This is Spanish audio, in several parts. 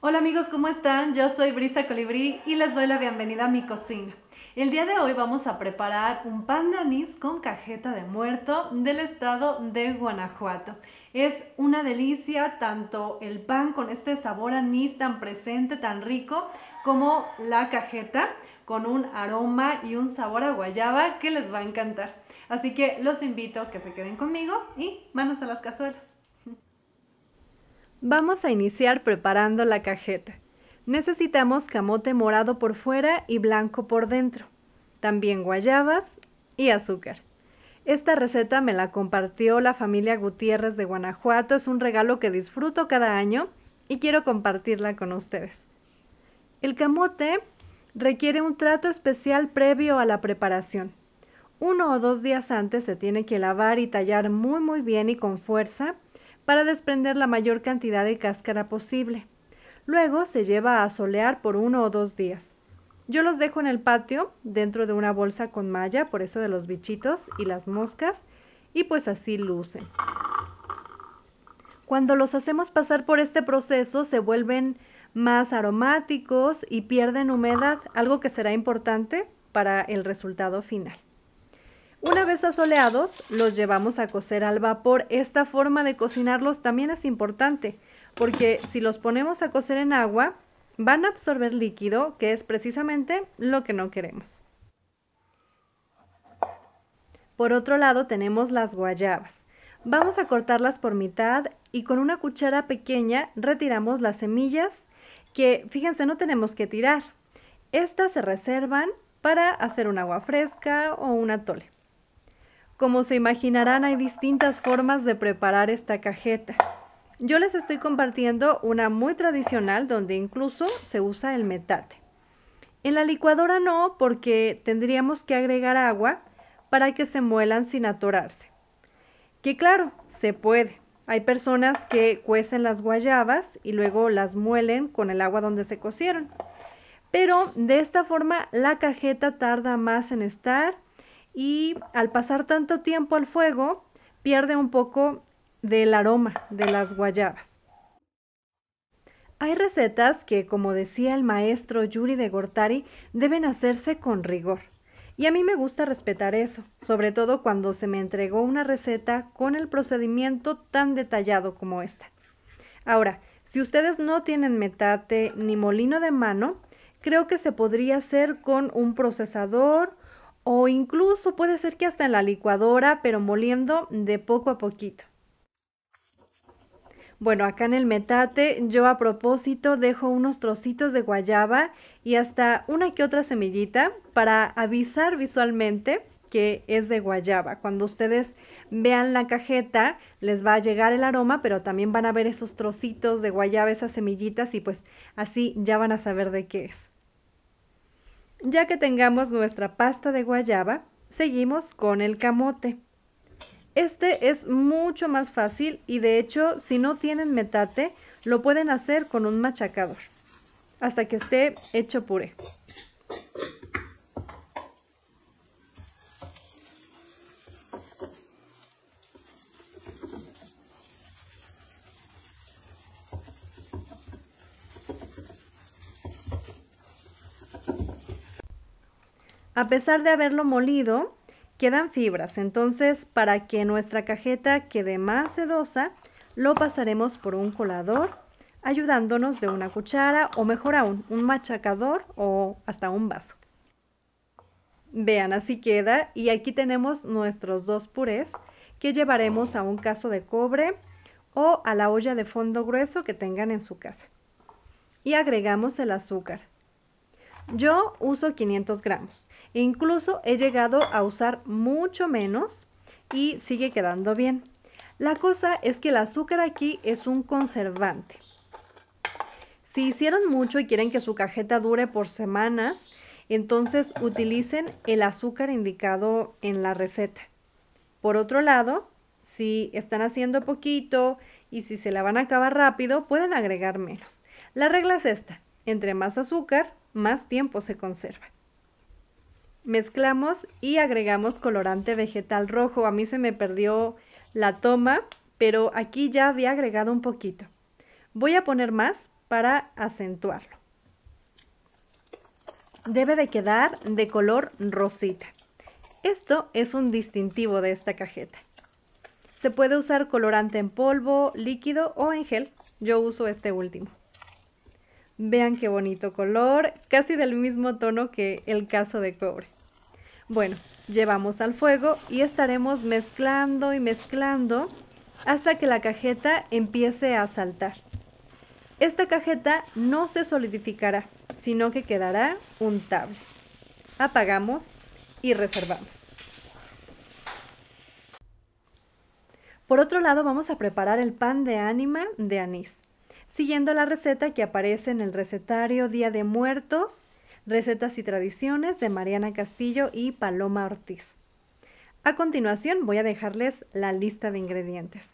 Hola amigos, ¿cómo están? Yo soy Brisa Colibrí y les doy la bienvenida a mi cocina. El día de hoy vamos a preparar un pan de anís con cajeta de muerto del estado de Guanajuato. Es una delicia tanto el pan con este sabor anís tan presente, tan rico, como la cajeta con un aroma y un sabor a guayaba que les va a encantar. Así que los invito a que se queden conmigo y manos a las cazuelas. Vamos a iniciar preparando la cajeta. Necesitamos camote morado por fuera y blanco por dentro. También guayabas y azúcar. Esta receta me la compartió la familia Gutiérrez de Guanajuato. Es un regalo que disfruto cada año y quiero compartirla con ustedes. El camote requiere un trato especial previo a la preparación. Uno o dos días antes se tiene que lavar y tallar muy muy bien y con fuerza para desprender la mayor cantidad de cáscara posible. Luego se lleva a solear por uno o dos días. Yo los dejo en el patio, dentro de una bolsa con malla, por eso de los bichitos y las moscas, y pues así lucen. Cuando los hacemos pasar por este proceso se vuelven más aromáticos y pierden humedad, algo que será importante para el resultado final. Una vez asoleados, los llevamos a cocer al vapor. Esta forma de cocinarlos también es importante, porque si los ponemos a cocer en agua, van a absorber líquido, que es precisamente lo que no queremos. Por otro lado tenemos las guayabas. Vamos a cortarlas por mitad y con una cuchara pequeña retiramos las semillas que, fíjense, no tenemos que tirar. Estas se reservan para hacer un agua fresca o un atole. Como se imaginarán, hay distintas formas de preparar esta cajeta. Yo les estoy compartiendo una muy tradicional donde incluso se usa el metate. En la licuadora no, porque tendríamos que agregar agua para que se muelan sin atorarse. Que claro, se puede. Hay personas que cuecen las guayabas y luego las muelen con el agua donde se cocieron. Pero de esta forma la cajeta tarda más en estar y al pasar tanto tiempo al fuego pierde un poco del aroma de las guayabas. Hay recetas que, como decía el maestro Yuri de Gortari, deben hacerse con rigor. Y a mí me gusta respetar eso, sobre todo cuando se me entregó una receta con el procedimiento tan detallado como esta. Ahora, si ustedes no tienen metate ni molino de mano, creo que se podría hacer con un procesador o incluso puede ser que hasta en la licuadora, pero moliendo de poco a poquito. Bueno, acá en el metate yo a propósito dejo unos trocitos de guayaba y hasta una que otra semillita para avisar visualmente que es de guayaba. Cuando ustedes vean la cajeta les va a llegar el aroma, pero también van a ver esos trocitos de guayaba, esas semillitas y pues así ya van a saber de qué es. Ya que tengamos nuestra pasta de guayaba, seguimos con el camote. Este es mucho más fácil y de hecho, si no tienen metate, lo pueden hacer con un machacador hasta que esté hecho puré. A pesar de haberlo molido, quedan fibras, entonces para que nuestra cajeta quede más sedosa, lo pasaremos por un colador ayudándonos de una cuchara o mejor aún, un machacador o hasta un vaso. Vean, así queda y aquí tenemos nuestros dos purés que llevaremos a un caso de cobre o a la olla de fondo grueso que tengan en su casa. Y agregamos el azúcar. Yo uso 500 gramos. e Incluso he llegado a usar mucho menos y sigue quedando bien. La cosa es que el azúcar aquí es un conservante. Si hicieron mucho y quieren que su cajeta dure por semanas, entonces utilicen el azúcar indicado en la receta. Por otro lado, si están haciendo poquito y si se la van a acabar rápido, pueden agregar menos. La regla es esta. Entre más azúcar, más tiempo se conserva. Mezclamos y agregamos colorante vegetal rojo. A mí se me perdió la toma, pero aquí ya había agregado un poquito. Voy a poner más para acentuarlo. Debe de quedar de color rosita. Esto es un distintivo de esta cajeta. Se puede usar colorante en polvo, líquido o en gel. Yo uso este último. Vean qué bonito color, casi del mismo tono que el caso de cobre. Bueno, llevamos al fuego y estaremos mezclando y mezclando hasta que la cajeta empiece a saltar. Esta cajeta no se solidificará, sino que quedará untable. Apagamos y reservamos. Por otro lado, vamos a preparar el pan de ánima de anís siguiendo la receta que aparece en el recetario Día de Muertos, Recetas y Tradiciones de Mariana Castillo y Paloma Ortiz. A continuación voy a dejarles la lista de ingredientes.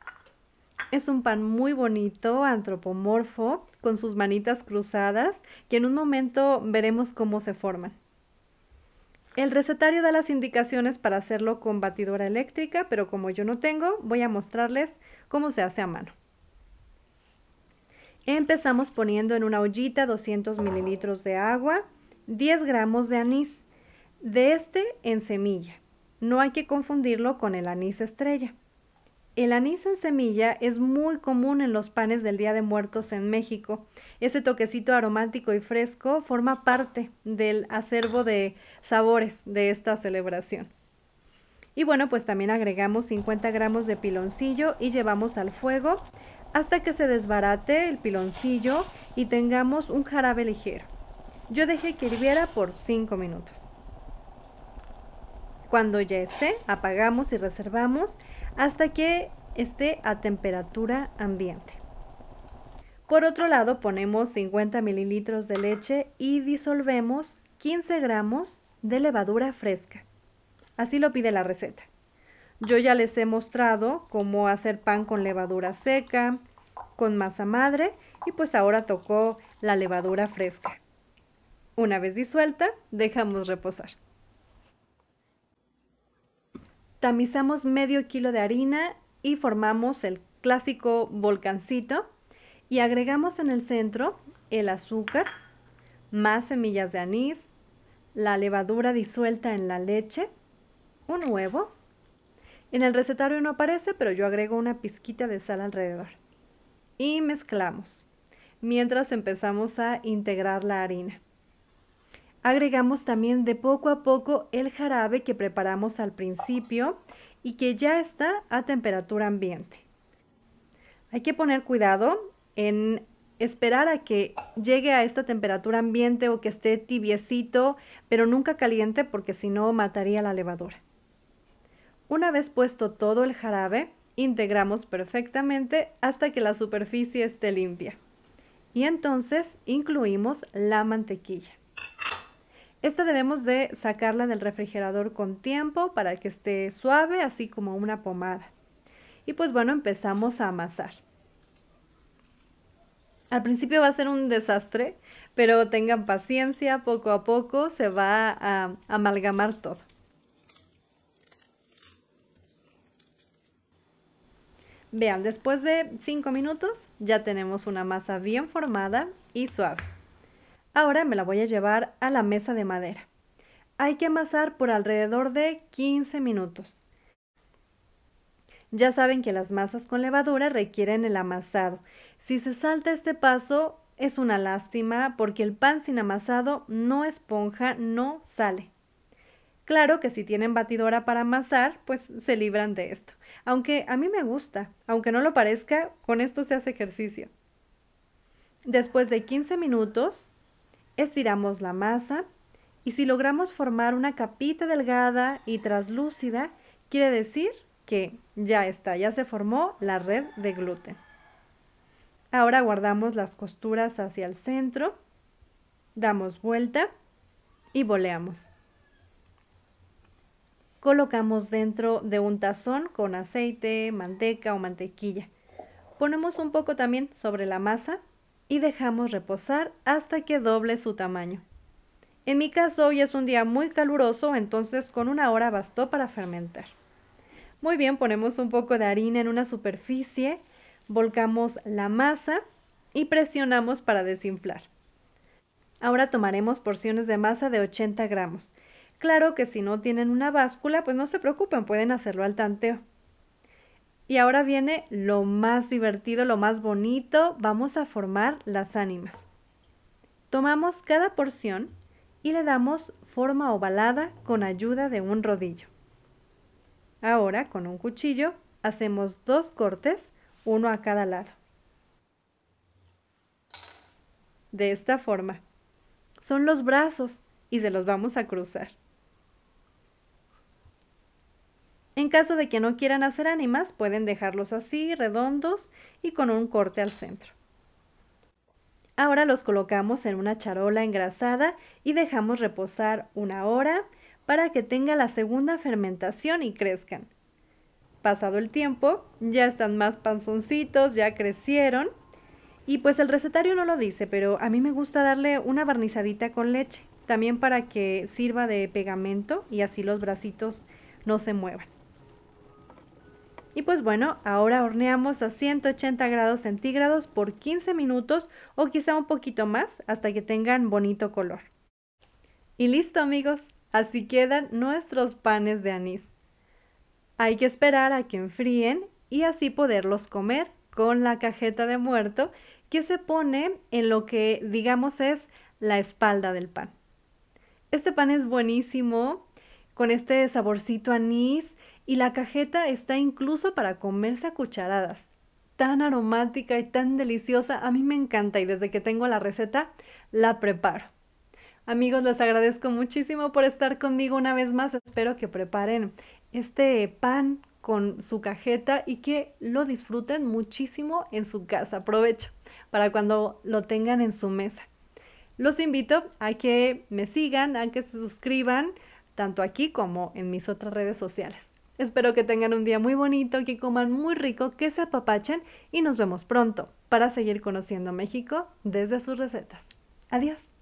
Es un pan muy bonito, antropomorfo, con sus manitas cruzadas, que en un momento veremos cómo se forman. El recetario da las indicaciones para hacerlo con batidora eléctrica, pero como yo no tengo, voy a mostrarles cómo se hace a mano. Empezamos poniendo en una ollita 200 mililitros de agua, 10 gramos de anís, de este en semilla. No hay que confundirlo con el anís estrella. El anís en semilla es muy común en los panes del Día de Muertos en México. Ese toquecito aromático y fresco forma parte del acervo de sabores de esta celebración. Y bueno, pues también agregamos 50 gramos de piloncillo y llevamos al fuego hasta que se desbarate el piloncillo y tengamos un jarabe ligero. Yo dejé que hirviera por 5 minutos. Cuando ya esté, apagamos y reservamos hasta que esté a temperatura ambiente. Por otro lado, ponemos 50 mililitros de leche y disolvemos 15 gramos de levadura fresca. Así lo pide la receta. Yo ya les he mostrado cómo hacer pan con levadura seca, con masa madre y pues ahora tocó la levadura fresca. Una vez disuelta, dejamos reposar. Tamizamos medio kilo de harina y formamos el clásico volcancito y agregamos en el centro el azúcar, más semillas de anís, la levadura disuelta en la leche, un huevo en el recetario no aparece, pero yo agrego una pizquita de sal alrededor. Y mezclamos, mientras empezamos a integrar la harina. Agregamos también de poco a poco el jarabe que preparamos al principio y que ya está a temperatura ambiente. Hay que poner cuidado en esperar a que llegue a esta temperatura ambiente o que esté tibiecito, pero nunca caliente porque si no mataría la levadura. Una vez puesto todo el jarabe, integramos perfectamente hasta que la superficie esté limpia. Y entonces incluimos la mantequilla. Esta debemos de sacarla del refrigerador con tiempo para que esté suave, así como una pomada. Y pues bueno, empezamos a amasar. Al principio va a ser un desastre, pero tengan paciencia, poco a poco se va a amalgamar todo. Vean, después de 5 minutos ya tenemos una masa bien formada y suave. Ahora me la voy a llevar a la mesa de madera. Hay que amasar por alrededor de 15 minutos. Ya saben que las masas con levadura requieren el amasado. Si se salta este paso es una lástima porque el pan sin amasado no esponja, no sale. Claro que si tienen batidora para amasar, pues se libran de esto aunque a mí me gusta, aunque no lo parezca, con esto se hace ejercicio. Después de 15 minutos, estiramos la masa y si logramos formar una capita delgada y traslúcida, quiere decir que ya está, ya se formó la red de gluten. Ahora guardamos las costuras hacia el centro, damos vuelta y boleamos colocamos dentro de un tazón con aceite, manteca o mantequilla. Ponemos un poco también sobre la masa y dejamos reposar hasta que doble su tamaño. En mi caso hoy es un día muy caluroso, entonces con una hora bastó para fermentar. Muy bien, ponemos un poco de harina en una superficie, volcamos la masa y presionamos para desinflar. Ahora tomaremos porciones de masa de 80 gramos Claro que si no tienen una báscula, pues no se preocupen, pueden hacerlo al tanteo. Y ahora viene lo más divertido, lo más bonito, vamos a formar las ánimas. Tomamos cada porción y le damos forma ovalada con ayuda de un rodillo. Ahora, con un cuchillo, hacemos dos cortes, uno a cada lado. De esta forma. Son los brazos y se los vamos a cruzar. En caso de que no quieran hacer ánimas, pueden dejarlos así, redondos y con un corte al centro. Ahora los colocamos en una charola engrasada y dejamos reposar una hora para que tenga la segunda fermentación y crezcan. Pasado el tiempo, ya están más panzoncitos, ya crecieron. Y pues el recetario no lo dice, pero a mí me gusta darle una barnizadita con leche, también para que sirva de pegamento y así los bracitos no se muevan. Y pues bueno, ahora horneamos a 180 grados centígrados por 15 minutos o quizá un poquito más hasta que tengan bonito color. Y listo amigos, así quedan nuestros panes de anís. Hay que esperar a que enfríen y así poderlos comer con la cajeta de muerto que se pone en lo que digamos es la espalda del pan. Este pan es buenísimo, con este saborcito anís y la cajeta está incluso para comerse a cucharadas. Tan aromática y tan deliciosa, a mí me encanta y desde que tengo la receta la preparo. Amigos, les agradezco muchísimo por estar conmigo una vez más. Espero que preparen este pan con su cajeta y que lo disfruten muchísimo en su casa. Aprovecho para cuando lo tengan en su mesa. Los invito a que me sigan, a que se suscriban, tanto aquí como en mis otras redes sociales. Espero que tengan un día muy bonito, que coman muy rico, que se apapachen y nos vemos pronto para seguir conociendo México desde sus recetas. Adiós.